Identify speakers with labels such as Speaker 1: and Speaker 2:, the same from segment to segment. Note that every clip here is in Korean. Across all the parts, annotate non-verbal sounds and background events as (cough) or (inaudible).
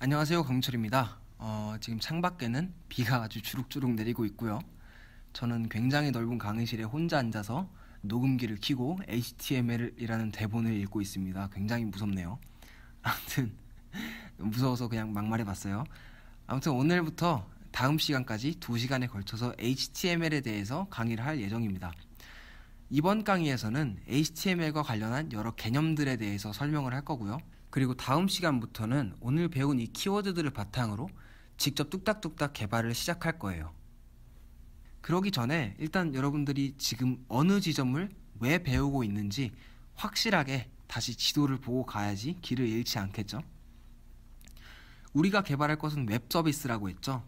Speaker 1: 안녕하세요 강철입니다. 어, 지금 창밖에는 비가 아주 주룩주룩 내리고 있고요. 저는 굉장히 넓은 강의실에 혼자 앉아서 녹음기를 켜고 HTML이라는 대본을 읽고 있습니다. 굉장히 무섭네요. 아무튼 (laughs) 무서워서 그냥 막말해봤어요. 아무튼 오늘부터 다음 시간까지 두시간에 걸쳐서 HTML에 대해서 강의를 할 예정입니다. 이번 강의에서는 HTML과 관련한 여러 개념들에 대해서 설명을 할 거고요. 그리고 다음 시간부터는 오늘 배운 이 키워드들을 바탕으로 직접 뚝딱뚝딱 개발을 시작할 거예요. 그러기 전에 일단 여러분들이 지금 어느 지점을 왜 배우고 있는지 확실하게 다시 지도를 보고 가야지 길을 잃지 않겠죠? 우리가 개발할 것은 웹 서비스라고 했죠?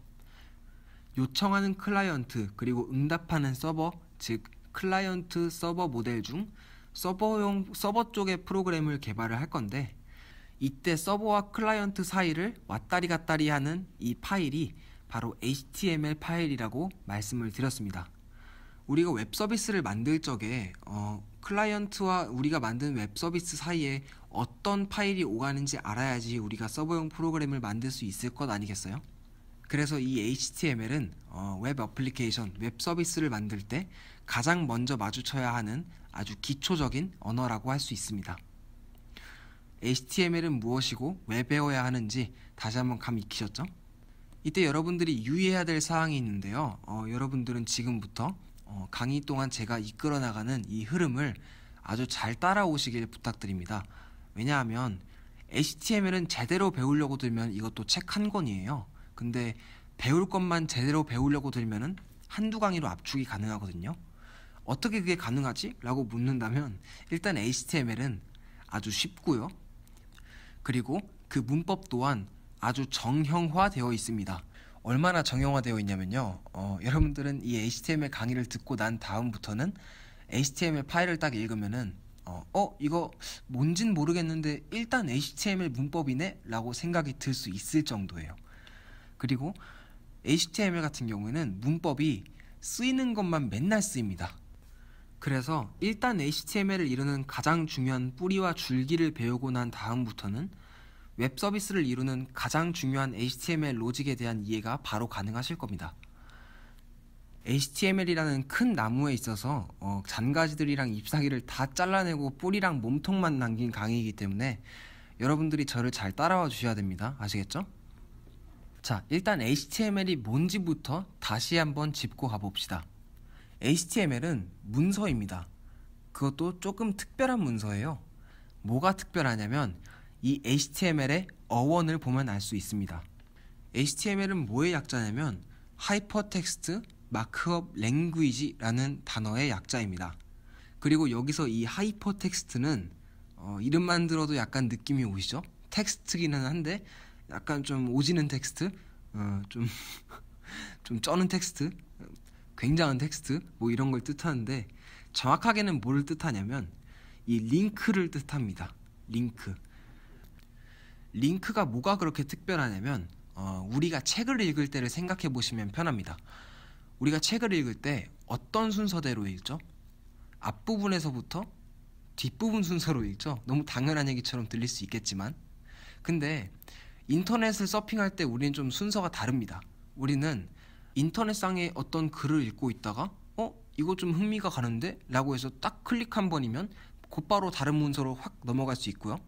Speaker 1: 요청하는 클라이언트 그리고 응답하는 서버, 즉 클라이언트 서버 모델 중 서버용 서버 쪽의 프로그램을 개발을 할 건데 이때 서버와 클라이언트 사이를 왔다리 갔다리 하는 이 파일이 바로 HTML 파일이라고 말씀을 드렸습니다. 우리가 웹 서비스를 만들 적에 어, 클라이언트와 우리가 만든 웹 서비스 사이에 어떤 파일이 오가는지 알아야지 우리가 서버용 프로그램을 만들 수 있을 것 아니겠어요? 그래서 이 HTML은 어, 웹 어플리케이션, 웹 서비스를 만들 때 가장 먼저 마주쳐야 하는 아주 기초적인 언어라고 할 수 있습니다. HTML은 무엇이고 왜 배워야 하는지 다시 한번 감 익히셨죠? 이때 여러분들이 유의해야 될 사항이 있는데요. 어, 여러분들은 지금부터 어, 강의 동안 제가 이끌어 나가는 이 흐름을 아주 잘 따라오시길 부탁드립니다. 왜냐하면 HTML은 제대로 배우려고 들면 이것도 책 한 권이에요. 근데 배울 것만 제대로 배우려고 들면 한두 강의로 압축이 가능하거든요. 어떻게 그게 가능하지? 라고 묻는다면 일단 HTML은 아주 쉽고요. 그리고 그 문법 또한 아주 정형화되어 있습니다. 얼마나 정형화되어 있냐면요. 어, 여러분들은 이 HTML 강의를 듣고 난 다음부터는 HTML 파일을 딱 읽으면은 어, 어 이거 뭔진 모르겠는데 일단 HTML 문법이네라고 생각이 들 수 있을 정도예요. 그리고 HTML 같은 경우에는 문법이 쓰이는 것만 맨날 쓰입니다. 그래서 일단 HTML을 이루는 가장 중요한 뿌리와 줄기를 배우고 난 다음부터는 웹 서비스를 이루는 가장 중요한 HTML 로직에 대한 이해가 바로 가능하실 겁니다. HTML이라는 큰 나무에 있어서 어, 잔가지들이랑 잎사귀를 다 잘라내고 뿌리랑 몸통만 남긴 강의이기 때문에 여러분들이 저를 잘 따라와 주셔야 됩니다. 아시겠죠? 자, 일단 HTML이 뭔지부터 다시 한번 짚고 가봅시다. HTML은 문서입니다. 그것도 조금 특별한 문서예요. 뭐가 특별하냐면 이 HTML의 어원을 보면 알 수 있습니다. HTML은 뭐의 약자냐면 하이퍼텍스트 마크업 랭귀지라는 단어의 약자입니다. 그리고 여기서 이 하이퍼텍스트는 어, 이름만 들어도 약간 느낌이 오시죠? 텍스트기는 한데 약간 좀 오지는 텍스트, 어, 좀, (laughs) 좀 쩌는 텍스트 굉장한 텍스트 뭐 이런 걸 뜻하는데 정확하게는 뭘 뜻하냐면 이 링크를 뜻합니다. 링크. 링크가 뭐가 그렇게 특별하냐면 어, 우리가 책을 읽을 때를 생각해 보시면 편합니다. 우리가 책을 읽을 때 어떤 순서대로 읽죠? 앞부분에서부터 뒷부분 순서로 읽죠? 너무 당연한 얘기처럼 들릴 수 있겠지만 근데 인터넷을 서핑할 때 우리는 좀 순서가 다릅니다. 우리는 인터넷상에 어떤 글을 읽고 있다가 어 이거 좀 흥미가 가는데 라고 해서 딱 클릭 한 번이면 곧바로 다른 문서로 확 넘어갈 수 있고요.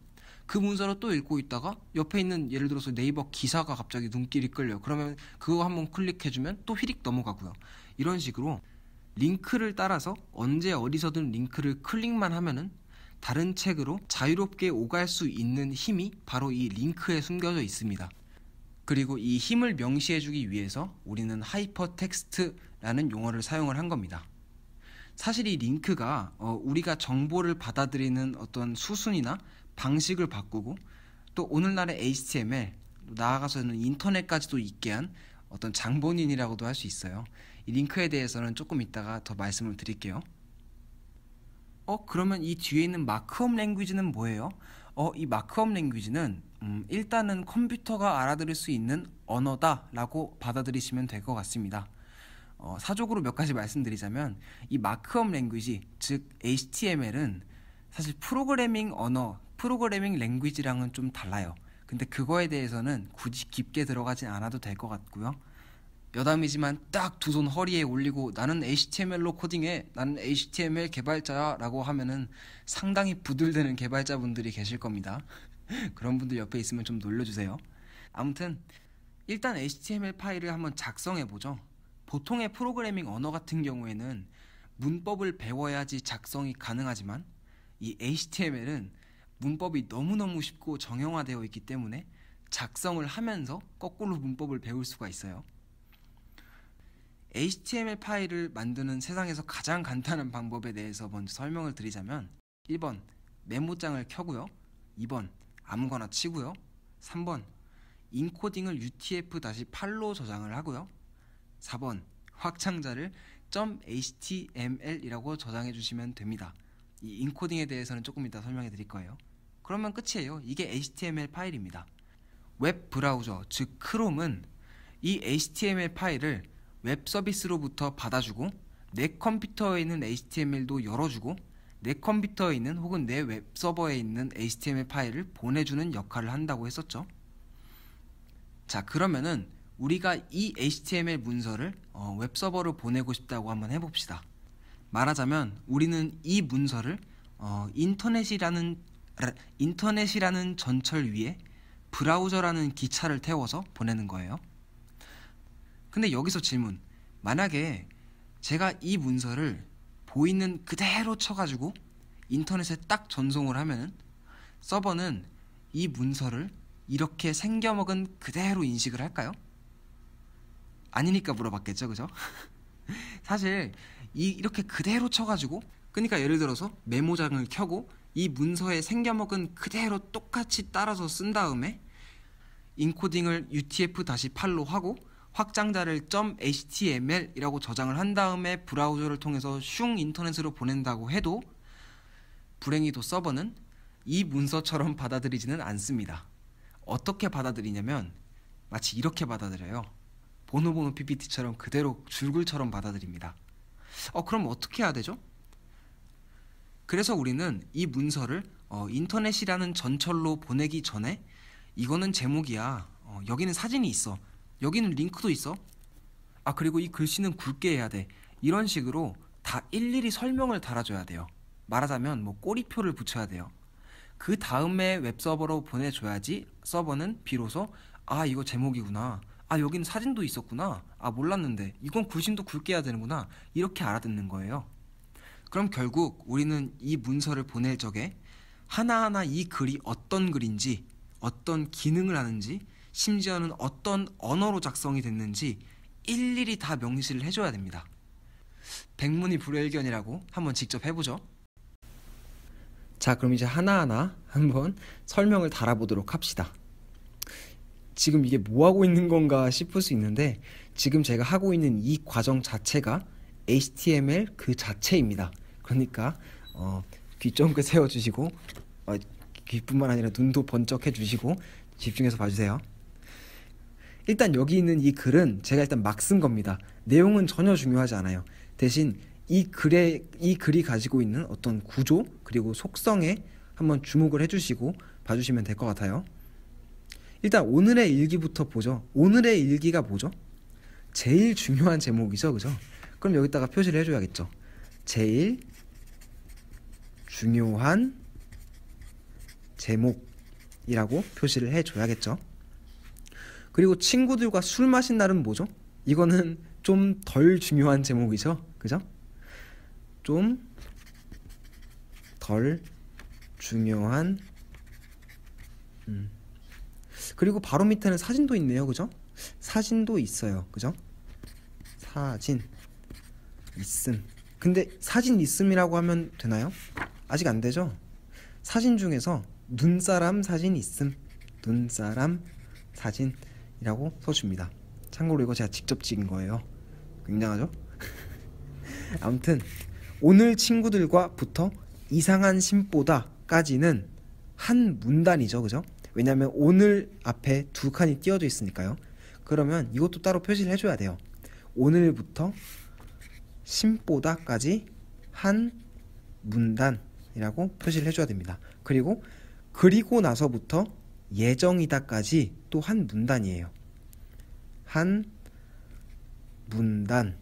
Speaker 1: 그 문서를 또 읽고 있다가 옆에 있는 예를 들어서 네이버 기사가 갑자기 눈길이 끌려. 요 그러면 그거 한번 클릭해주면 또 휘릭 넘어가고요. 이런 식으로 링크를 따라서 언제 어디서든 링크를 클릭만 하면은 다른 책으로 자유롭게 오갈 수 있는 힘이 바로 이 링크에 숨겨져 있습니다. 그리고 이 힘을 명시해주기 위해서 우리는 하이퍼텍스트라는 용어를 사용을 한 겁니다. 사실 이 링크가 어, 우리가 정보를 받아들이는 어떤 수순이나 방식을 바꾸고 또 오늘날의 HTML 나아가서는 인터넷까지도 있게 한 어떤 장본인이라고도 할 수 있어요. 이 링크에 대해서는 조금 이따가 더 말씀을 드릴게요. 어 그러면 이 뒤에 있는 마크업 랭귀지는 뭐예요? 어 이 마크업 랭귀지는 음, 일단은 컴퓨터가 알아들을 수 있는 언어다라고 받아들이시면 될 것 같습니다. 어, 사적으로몇 가지 말씀드리자면 이 마크업 랭귀지 즉 HTML은 사실 프로그래밍 언어 프로그래밍 랭귀지랑은 좀 달라요. 근데 그거에 대해서는 굳이 깊게 들어가진 않아도 될 것 같고요. 여담이지만 딱 두 손 허리에 올리고 나는 HTML로 코딩해 나는 HTML 개발자라고 하면은 상당히 부들대는 개발자분들이 계실 겁니다. (laughs) 그런 분들 옆에 있으면 좀 놀려주세요. 아무튼 일단 HTML 파일을 한번 작성해보죠. 보통의 프로그래밍 언어 같은 경우에는 문법을 배워야지 작성이 가능하지만 이 HTML은 문법이 너무너무 쉽고 정형화되어 있기 때문에 작성을 하면서 거꾸로 문법을 배울 수가 있어요. HTML 파일을 만드는 세상에서 가장 간단한 방법에 대해서 먼저 설명을 드리자면 1번 메모장을 켜고요. 2번 아무거나 치고요. 3번 인코딩을 UTF-8로 저장을 하고요. 4번 확장자를 .html이라고 저장해 주시면 됩니다. 이 인코딩에 대해서는 조금 이따 설명해 드릴 거예요. 그러면 끝이에요. 이게 HTML 파일입니다. 웹 브라우저, 즉 크롬은 이 HTML 파일을 웹 서비스로부터 받아주고 내 컴퓨터에 있는 HTML도 열어주고 내 컴퓨터에 있는 혹은 내 웹서버에 있는 HTML 파일을 보내주는 역할을 한다고 했었죠. 자, 그러면은 우리가 이 HTML 문서를 어, 웹서버로 보내고 싶다고 한번 해봅시다. 말하자면 우리는 이 문서를 어, 인터넷이라는 인터넷이라는 전철 위에 브라우저라는 기차를 태워서 보내는 거예요. 근데 여기서 질문. 만약에 제가 이 문서를 보이는 그대로 쳐가지고 인터넷에 딱 전송을 하면은 서버는 이 문서를 이렇게 생겨먹은 그대로 인식을 할까요? 아니니까 물어봤겠죠, 그죠? (laughs) 사실 이, 이렇게 그대로 쳐가지고 그러니까 예를 들어서 메모장을 켜고 이 문서에 생겨먹은 그대로 똑같이 따라서 쓴 다음에 인코딩을 UTF-8로 하고 확장자를 .html이라고 저장을 한 다음에 브라우저를 통해서 슝 인터넷으로 보낸다고 해도 불행히도 서버는 이 문서처럼 (laughs) 받아들이지는 않습니다. 어떻게 받아들이냐면 마치 이렇게 받아들여요. 보노보노 PPT처럼 그대로 줄글처럼 받아들입니다. 어, 그럼 어떻게 해야 되죠? 그래서 우리는 이 문서를 어, 인터넷이라는 전철로 보내기 전에 이거는 제목이야. 어, 여기는 사진이 있어. 여기는 링크도 있어. 아, 그리고 이 글씨는 굵게 해야 돼. 이런 식으로 다 일일이 설명을 달아줘야 돼요. 말하자면 뭐 꼬리표를 붙여야 돼요. 그 다음에 웹서버로 보내줘야지 서버는 비로소 아, 이거 제목이구나. 아, 여긴 사진도 있었구나. 아, 몰랐는데. 이건 글씨도 굵게 해야 되는구나. 이렇게 알아듣는 거예요. 그럼 결국 우리는 이 문서를 보낼 적에 하나하나 이 글이 어떤 글인지, 어떤 기능을 하는지, 심지어는 어떤 언어로 작성이 됐는지 일일이 다 명시를 해줘야 됩니다. 백문이 불여일견이라고 한번 직접 해보죠. 자, 그럼 이제 하나하나 한번 설명을 달아보도록 합시다. 지금 이게 뭐 하고 있는 건가 싶을 수 있는데 지금 제가 하고 있는 이 과정 자체가 HTML 그 자체입니다. 그러니까 어, 귀 쫑긋 세워주시고 어, 귀뿐만 아니라 눈도 번쩍 해주시고 집중해서 봐주세요. 일단 여기 있는 이 글은 제가 일단 막 쓴 겁니다. 내용은 전혀 중요하지 않아요. 대신 이 글에 이 글이 가지고 있는 어떤 구조 그리고 속성에 한번 주목을 해주시고 봐주시면 될 것 같아요. 일단 오늘의 일기부터 보죠. 오늘의 일기가 뭐죠? 제일 중요한 제목이죠, 그죠? 그럼 여기다가 표시를 해줘야겠죠. 제일 중요한 제목이라고 표시를 해줘야겠죠. 그리고 친구들과 술 마신 날은 뭐죠? 이거는 좀 덜 중요한 제목이죠. 그죠? 좀 덜 중요한 음. 그리고 바로 밑에는 사진도 있네요. 그죠? 사진도 있어요. 그죠? 사진 있음. 근데 사진 있음이라고 하면 되나요? 아직 안 되죠? 사진 중에서 눈사람 사진 있음. 눈사람 사진 이라고 써줍니다. 참고로 이거 제가 직접 찍은 거예요. 굉장하죠? (laughs) 아무튼 오늘 친구들과부터 이상한 심보다까지는한 문단이죠, 그죠? 왜냐하면 오늘 앞에 두 칸이 띄어져 있으니까요. 그러면 이것도 따로 표시를 해줘야 돼요. 오늘부터 심보다까지한 문단이라고 표시를 해줘야 됩니다. 그리고 그리고 나서부터 예정이다까지 또 한 문단이에요. 한 문단.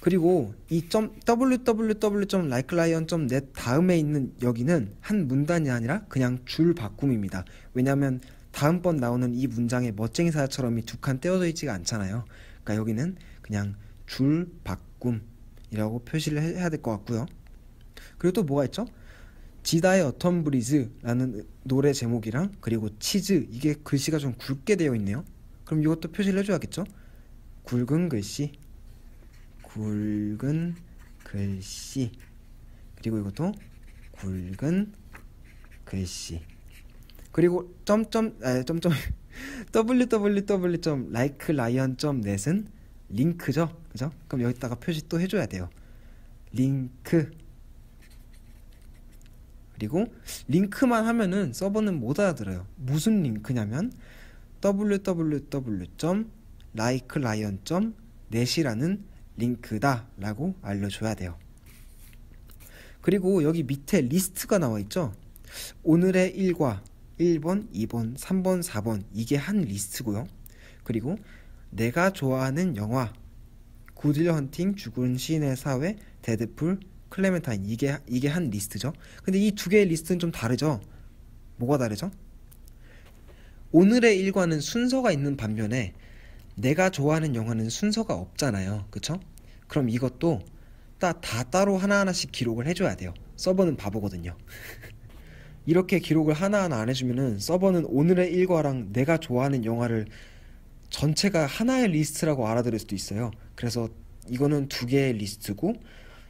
Speaker 1: 그리고 이 .www.likelion.net 다음에 있는 여기는 한 문단이 아니라 그냥 줄 바꿈입니다. 왜냐하면 다음번 나오는 이 문장에 멋쟁이 사자처럼 이두 칸 떼어져 있지가 않잖아요. 그러니까 여기는 그냥 줄 바꿈이라고 표시를 해야 될 것 같고요. 그리고 또 뭐가 있죠? 지다의 어텀 브리즈라는 노래 제목이랑 그리고 치즈 이게 글씨가 좀 굵게 되어 있네요. 그럼 이것도 표시를 해줘야겠죠? 굵은 글씨, 굵은 글씨 그리고 이것도 굵은 글씨 그리고 점점 아 점점 (laughs) www.likelion.net은 링크죠, 그죠? 그럼 여기다가 표시 또 해줘야 돼요. 링크 그리고 링크만 하면은 서버는 못 알아들어요. 무슨 링크냐면 www.likelion.net이라는 링크다라고 알려줘야 돼요. 그리고 여기 밑에 리스트가 나와 있죠. 오늘의 일과 1번, 2번, 3번, 4번 이게 한 리스트고요. 그리고 내가 좋아하는 영화 구딜 헌팅, 죽은 시인의 사회, 데드풀, 클레멘타인 이게 이게 한 리스트죠. 근데 이 두 개의 리스트는 좀 다르죠. 뭐가 다르죠? 오늘의 일과는 순서가 있는 반면에 내가 좋아하는 영화는 순서가 없잖아요. 그쵸? 그럼 이것도 다, 다 따로 하나하나씩 기록을 해줘야 돼요. 서버는 바보거든요. (laughs) 이렇게 기록을 하나하나 안 해주면은 서버는 오늘의 일과랑 내가 좋아하는 영화를 전체가 하나의 리스트라고 알아들을 수도 있어요. 그래서 이거는 두 개의 리스트고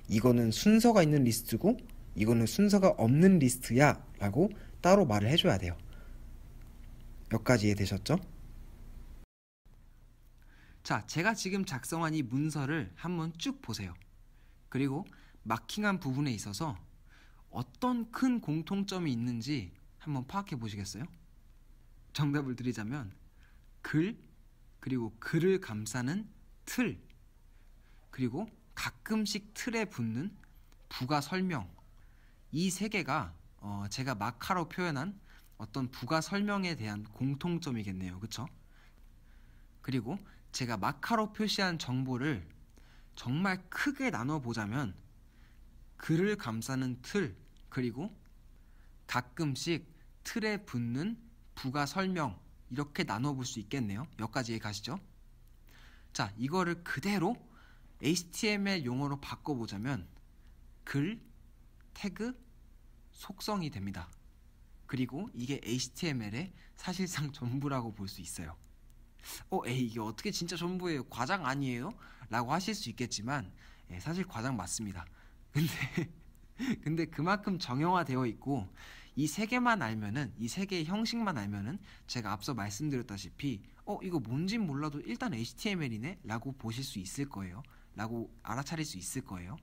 Speaker 1: 이거는 순서가 있는 리스트고 이거는 순서가 없는 리스트야 라고 따로 말을 해줘야 돼요. 여기까지 이해되셨죠? 자, 제가 지금 작성한 이 문서를 한번 쭉 보세요. 그리고 마킹한 부분에 있어서 어떤 큰 공통점이 있는지 한번 파악해 보시겠어요? 정답을 드리자면 글, 그리고 글을 감싸는 틀, 그리고 가끔씩 틀에 붙는 부가 설명 이 세 개가 어 제가 마카로 표현한 어떤 부가 설명에 대한 공통점이겠네요. 그쵸? 그리고 제가 마카로 표시한 정보를 정말 크게 나눠보자면 글을 감싸는 틀 그리고 가끔씩 틀에 붙는 부가 설명 이렇게 나눠볼 수 있겠네요. 몇 가지에 가시죠? 자, 이거를 그대로 HTML 용어로 바꿔보자면 글, 태그, 속성이 됩니다. 그리고 이게 HTML의 사실상 전부라고 볼 수 있어요. 어, 에이, 이게 어떻게 진짜 전부예요? 과장 아니에요? 라고 하실 수 있겠지만, 예, 사실 과장 맞습니다. (laughs) 근데, 근데 그만큼 정형화되어 있고, 이 세 개만 알면은, 이 세 개의 형식만 알면은, 제가 앞서 말씀드렸다시피, 어, 이거 뭔진 몰라도 일단 HTML이네? 라고 보실 수 있을 거예요. 라고 알아차릴 수 있을 거예요.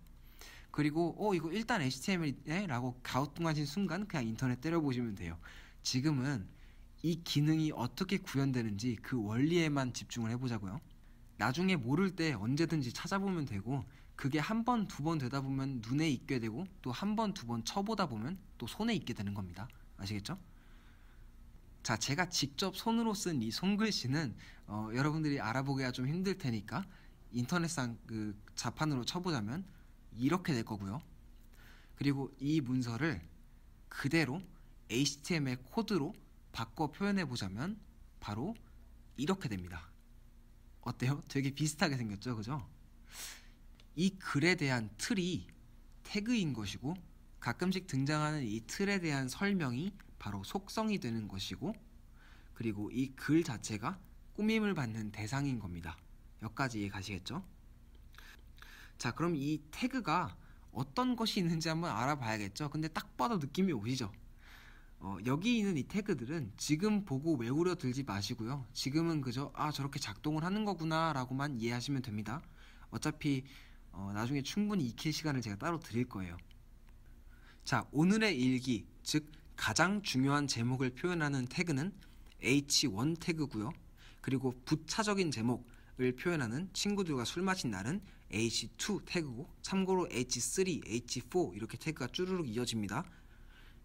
Speaker 1: 그리고 어 이거 일단 HTML이네 라고 가우뚱하신 순간 그냥 인터넷 때려보시면 돼요. 지금은 이 기능이 어떻게 구현되는지 그 원리에만 집중을 해보자고요. 나중에 모를 때 언제든지 찾아보면 되고 그게 한 번, 두 번 되다 보면 눈에 익게 되고 또 한 번, 두 번 쳐보다 보면 또 손에 익게 되는 겁니다. 아시겠죠? 자, 제가 직접 손으로 쓴 이 손글씨는 어, 여러분들이 알아보기가 좀 힘들 테니까 인터넷상 그 자판으로 쳐보자면 이렇게 될 거고요. 그리고 이 문서를 그대로 HTML 코드로 바꿔 표현해 보자면 바로 이렇게 됩니다. 어때요? 되게 비슷하게 생겼죠, 그죠? 이 글에 대한 틀이 태그인 것이고 가끔씩 등장하는 이 틀에 대한 설명이 바로 속성이 되는 것이고 그리고 이 글 자체가 꾸밈을 받는 대상인 겁니다. 여기까지 가시겠죠? 자, 그럼 이 태그가 어떤 것이 있는지 한번 알아봐야겠죠? 근데 딱 봐도 느낌이 오시죠? 어, 여기 있는 이 태그들은 지금 보고 외우려 들지 마시고요. 지금은 그저 아 저렇게 작동을 하는 거구나 라고만 이해하시면 됩니다. 어차피 어, 나중에 충분히 익힐 시간을 제가 따로 드릴 거예요. 자 오늘의 일기 즉 가장 중요한 제목을 표현하는 태그는 h1 태그고요. 그리고 부차적인 제목 을 표현하는 친구들과 술 마신 날은 H2 태그고 참고로 H3, H4 이렇게 태그가 쭈르륵 이어집니다.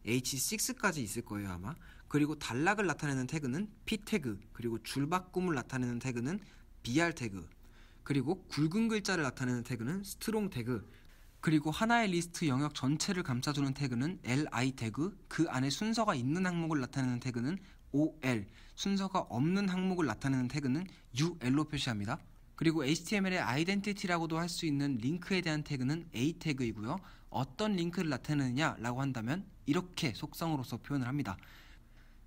Speaker 1: H6까지 있을 거예요 아마. 그리고 단락을 나타내는 태그는 P 태그, 그리고 줄바꿈을 나타내는 태그는 BR 태그, 그리고 굵은 글자를 나타내는 태그는 스트롱 태그, 그리고 하나의 리스트 영역 전체를 감싸주는 태그는 li 태그, 그 안에 순서가 있는 항목을 나타내는 태그는 OL 순서가 없는 항목을 나타내는 태그는 UL로 표시합니다. 그리고 HTML의 아이덴티티라고도 할 수 있는 링크에 대한 태그는 A 태그이고요. 어떤 링크를 나타내느냐라고 한다면 이렇게 속성으로서 표현을 합니다.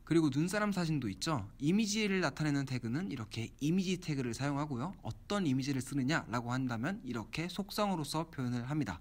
Speaker 1: 그리고 눈사람 사진도 있죠. 이미지를 나타내는 태그는 이렇게 이미지 태그를 사용하고요. 어떤 이미지를 쓰느냐라고 한다면 이렇게 속성으로서 표현을 합니다.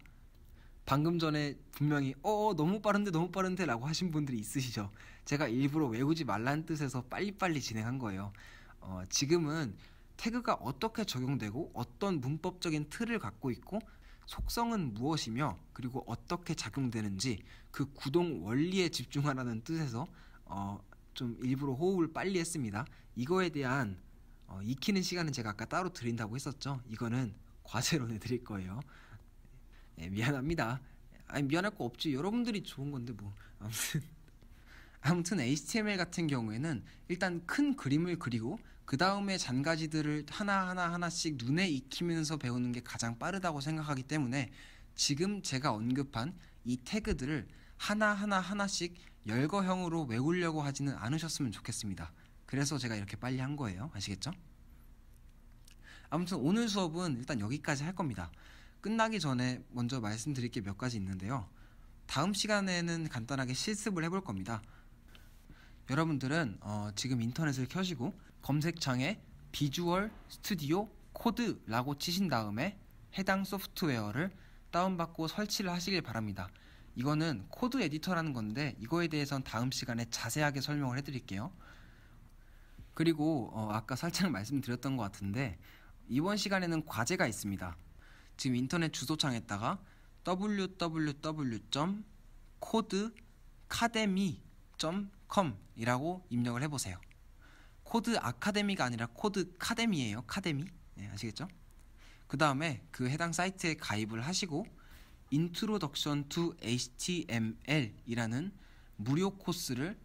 Speaker 1: 방금 전에 분명히 어, 어 너무 빠른데 너무 빠른데 라고 하신 분들이 있으시죠 제가 일부러 외우지 말란 뜻에서 빨리빨리 진행한 거예요 어, 지금은 태그가 어떻게 적용되고 어떤 문법적인 틀을 갖고 있고 속성은 무엇이며 그리고 어떻게 작용되는지 그 구동 원리에 집중하라는 뜻에서 어, 좀 일부러 호흡을 빨리 했습니다 이거에 대한 어, 익히는 시간은 제가 아까 따로 드린다고 했었죠 이거는 과제로 (laughs) 내드릴 거예요 예, 미안합니다. 아니 미안할 거 없지. 여러분들이 좋은 건데 뭐 아무튼 (laughs) 아무튼 HTML 같은 경우에는 일단 큰 그림을 그리고 그 다음에 잔가지들을 하나하나 하나씩 눈에 익히면서 배우는 게 가장 빠르다고 생각하기 때문에 지금 제가 언급한 이 태그들을 하나하나 하나씩 열거형으로 외우려고 하지는 않으셨으면 좋겠습니다. 그래서 제가 이렇게 빨리 한 거예요. 아시겠죠? 아무튼 오늘 수업은 일단 여기까지 할 겁니다. 끝나기 전에 먼저 말씀드릴 게 몇 가지 있는데요. 다음 시간에는 간단하게 실습을 해볼 겁니다. 여러분들은 어, 지금 인터넷을 켜시고 검색창에 비주얼 스튜디오 코드라고 치신 다음에 해당 소프트웨어를 다운받고 설치를 하시길 바랍니다. 이거는 코드 에디터라는 건데 이거에 대해선 다음 시간에 자세하게 설명을 해드릴게요. 그리고 어, 아까 살짝 (laughs) 말씀드렸던 것 같은데 이번 시간에는 과제가 있습니다. 지금 인터넷 주소창에다가 www.codecademy.com 이라고 입력을 해보세요. 코드 아카데미가 아니라 코드 카데미예요. 카데미. 네, 아시겠죠? 그 다음에 그 해당 사이트에 가입을 하시고 인트로덕션 투 HTML 이라는 무료 코스를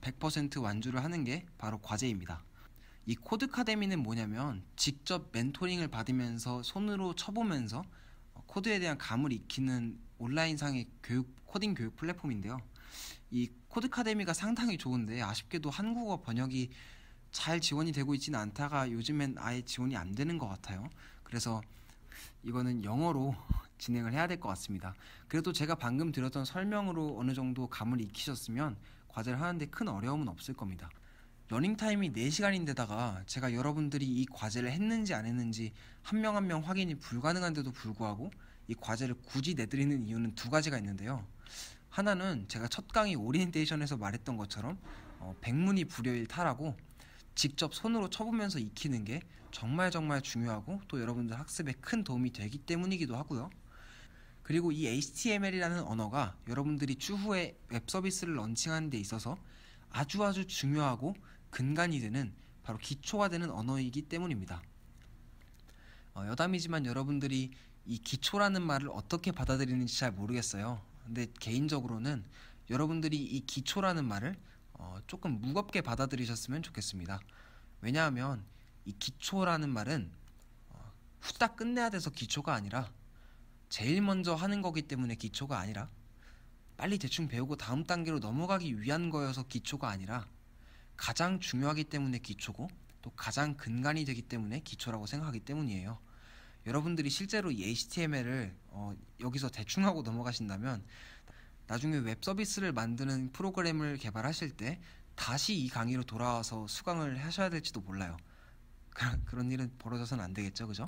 Speaker 1: 100% 어, 완주를 하는 게 바로 과제입니다. 이 코드카데미는 뭐냐면 직접 멘토링을 받으면서 손으로 쳐보면서 코드에 대한 감을 익히는 온라인상의 교육, 코딩 교육 플랫폼인데요. 이 코드카데미가 상당히 좋은데 아쉽게도 한국어 번역이 잘 지원이 되고 있지는 않다가 요즘엔 아예 지원이 안 되는 것 같아요. 그래서 이거는 영어로 (laughs) 진행을 해야 될 것 같습니다. 그래도 제가 방금 드렸던 설명으로 어느 정도 감을 익히셨으면 과제를 하는데 큰 어려움은 없을 겁니다. 러닝타임이 4시간인데다가 제가 여러분들이 이 과제를 했는지 안 했는지 한 명 한 명 확인이 불가능한데도 불구하고 이 과제를 굳이 내드리는 이유는 두 가지가 있는데요. 하나는 제가 첫 강의 오리엔테이션에서 말했던 것처럼 어, 백문이 불여일 타라고 직접 손으로 쳐보면서 익히는 게 정말 정말 중요하고 또 여러분들 학습에 큰 도움이 되기 때문이기도 하고요. 그리고 이 HTML이라는 언어가 여러분들이 추후에 웹 서비스를 런칭하는 데 있어서 아주 아주 중요하고 근간이 되는 바로 기초가 되는 언어이기 때문입니다. 어, 여담이지만 여러분들이 이 기초라는 말을 어떻게 받아들이는지 잘 모르겠어요. 근데 개인적으로는 여러분들이 이 기초라는 말을 어, 조금 무겁게 받아들이셨으면 좋겠습니다. 왜냐하면 이 기초라는 말은 어, 후딱 끝내야 돼서 기초가 아니라 제일 먼저 하는 거기 때문에 기초가 아니라 빨리 대충 배우고 다음 단계로 넘어가기 위한 거여서 기초가 아니라 가장 중요하기 때문에 기초고 또 가장 근간이 되기 때문에 기초라고 생각하기 때문이에요. 여러분들이 실제로 이 HTML을 어, 여기서 대충 하고 넘어가신다면 나중에 웹 서비스를 만드는 프로그램을 개발하실 때 다시 이 강의로 돌아와서 수강을 하셔야 될지도 몰라요. 그런, 그런 일은 벌어져서는 안 되겠죠, 그죠?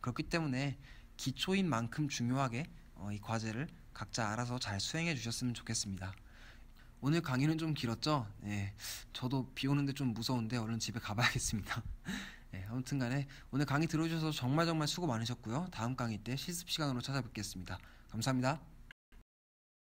Speaker 1: 그렇기 때문에 기초인 만큼 중요하게 어, 이 과제를 각자 알아서 잘 수행해 주셨으면 좋겠습니다. 오늘 강의는 좀 길었죠? 네, 저도 비 오는데 좀 무서운데 얼른 집에 가봐야겠습니다. 네, (laughs) 예, 아무튼 간에 오늘 강의 들어주셔서 정말 정말 수고 많으셨고요. 다음 강의 때 실습 시간으로 찾아뵙겠습니다. 감사합니다.